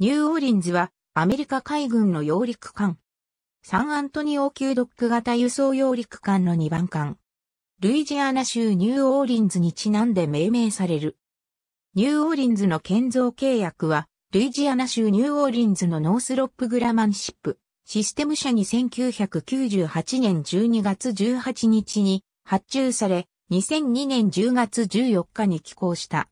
ニューオーリンズはアメリカ海軍の揚陸艦。サンアントニオ級ドック型輸送揚陸艦の2番艦。ルイジアナ州ニューオーリンズにちなんで命名される。ニューオーリンズの建造契約は、ルイジアナ州ニューオーリンズのノースロップグラマンシップ、システム社に1998年12月18日に発注され、2002年10月14日に寄港した。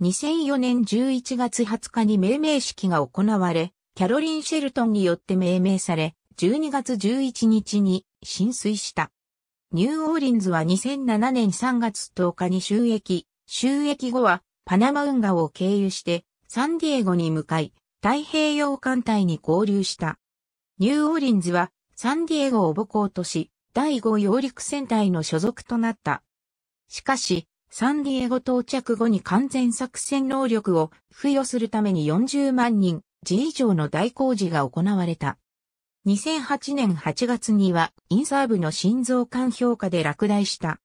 2004年11月20日に命名式が行われ、キャロリン・シェルトンによって命名され、12月11日に浸水した。ニューオーリンズは2007年3月10日に収益、収益後はパナマ運河を経由してサンディエゴに向かい、太平洋艦隊に合流した。ニューオーリンズはサンディエゴを母港とし、第5揚陸戦隊の所属となった。しかし、サンディエゴ到着後に完全作戦能力を付与するために40万人、時以上の大工事が行われた。2008年8月には、インサーブの心臓管評価で落第した。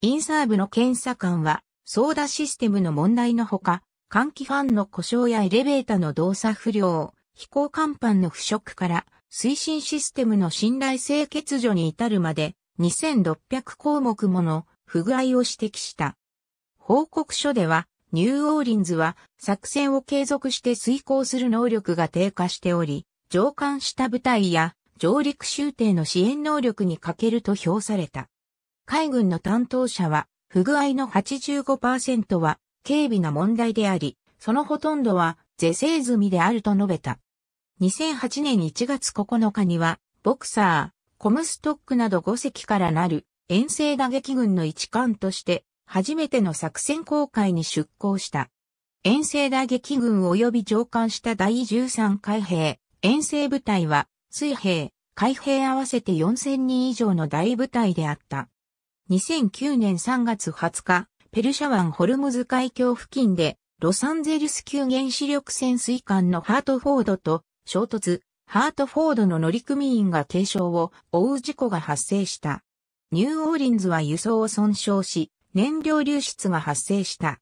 インサーブの検査官は、操舵システムの問題のほか、換気ファンの故障やエレベーターの動作不良、飛行甲板の腐食から、推進システムの信頼性欠如に至るまで、2600項目もの不具合を指摘した。報告書では、ニューオーリンズは作戦を継続して遂行する能力が低下しており、上官した部隊や上陸集艇の支援能力に欠けると評された。海軍の担当者は、不具合の85%は軽微な問題であり、そのほとんどは是正済みであると述べた。2008年1月9日には、ボクサー、コムストックなど5隻からなる遠征打撃軍の一艦として、初めての作戦航海に出港した。遠征打撃軍及び上艦した第13海兵、遠征部隊は、水兵、海兵合わせて4000人以上の大部隊であった。2009年3月20日、ペルシャ湾ホルムズ海峡付近で、ロサンゼルス級原子力潜水艦のハートフォードと衝突、ハートフォードの乗組員が軽傷を負う事故が発生した。ニューオーリンズは輸送を損傷し、燃料流出が発生した。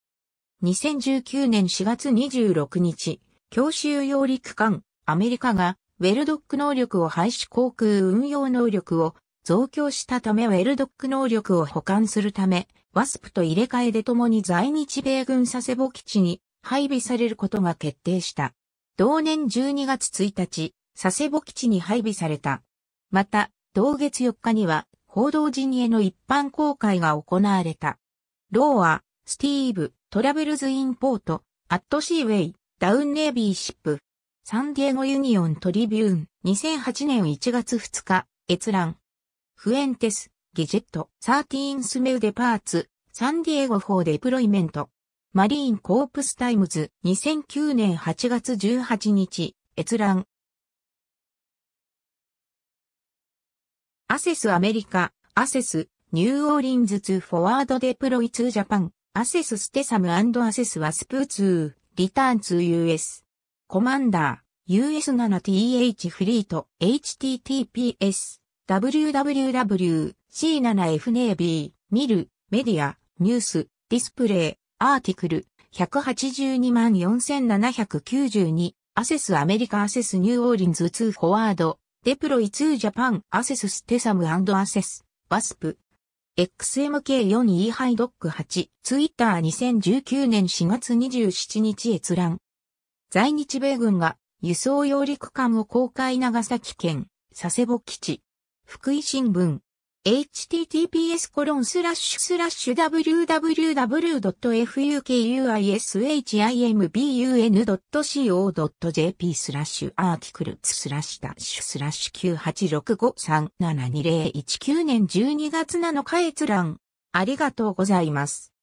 2019年4月26日、強襲揚陸艦、アメリカが、ウェルドック能力を廃止航空運用能力を増強したためウェルドック能力を保管するため、ワスプと入れ替えで共に在日米軍佐世保基地に配備されることが決定した。同年12月1日、佐世保基地に配備された。また、同月4日には報道陣への一般公開が行われた。ローア、スティーブ、トラベルズ・インポート、アット・シーウェイ、ダウン・ネイビー・シップ、サンディエゴ・ユニオン・トリビューン、2008年1月2日、閲覧。フエンテス、ギジェット、サーティーンスメウデパーツ、サンディエゴ・フォーデプロイメント。マリーン・コープス・タイムズ、2009年8月18日、閲覧。アセスアメリカ、アセス、ニューオーリンズ2フォワードデプロイ2ジャパン、アセスステサムアセスワスプー2、リターン 2US。コマンダー、US7TH フリート、https、www.c7F ネイビー、ミル、メディア、ニュース、ディスプレイ、アーティクル、1824792、アセスアメリカアセスニューオーリンズ2フォワードデプロイ2ジャパンアセスステサムアセスワスプー2リターン2 u s コマンダー u s 7 t h フリート h t t p s w w w c 7 f ネ a ビーミルメディアニュースディスプレイアーティクル1 8 2 4 7 9 2アセスアメリカアセスニューオーリンズ2フォワードデプロイツージャパンアセスステサムアセス、ワスプ。XMK4E ハイドック8、ツイッター2019年4月27日閲覧。在日米軍が輸送揚陸艦を公開長崎県佐世保基地。福井新聞。https www.fukuishimbun.co.jp スラッシュアーティクルスラッシュダッシュスラッシュ9865372019年12月7日閲覧ありがとうございます。